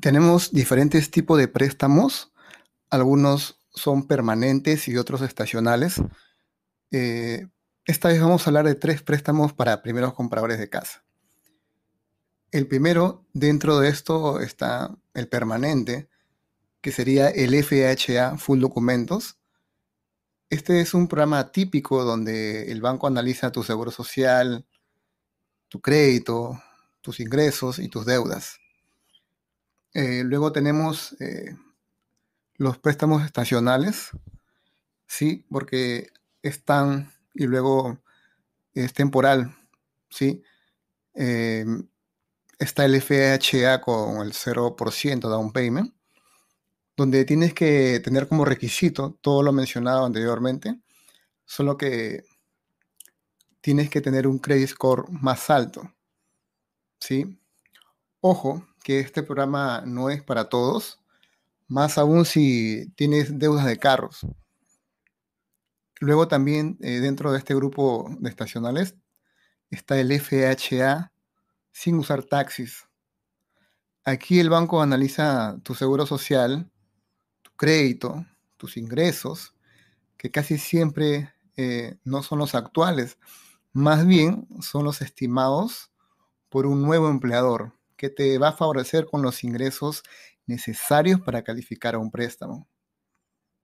tenemos diferentes tipos de préstamos. Algunos son permanentes y otros estacionales. Eh, esta vez vamos a hablar de tres préstamos para primeros compradores de casa. El primero, dentro de esto está el permanente, que sería el FHA Full Documentos. Este es un programa típico donde el banco analiza tu seguro social, tu crédito, tus ingresos y tus deudas. Eh, luego tenemos eh, los préstamos estacionales, ¿sí? Porque están y luego es temporal, ¿sí? Eh, está el FHA con el 0% down payment, donde tienes que tener como requisito todo lo mencionado anteriormente, solo que tienes que tener un credit score más alto, ¿sí? Ojo, que este programa no es para todos, más aún si tienes deudas de carros. Luego también eh, dentro de este grupo de estacionales está el FHA sin usar taxis. Aquí el banco analiza tu seguro social, tu crédito, tus ingresos, que casi siempre eh, no son los actuales, más bien son los estimados por un nuevo empleador que te va a favorecer con los ingresos necesarios para calificar a un préstamo.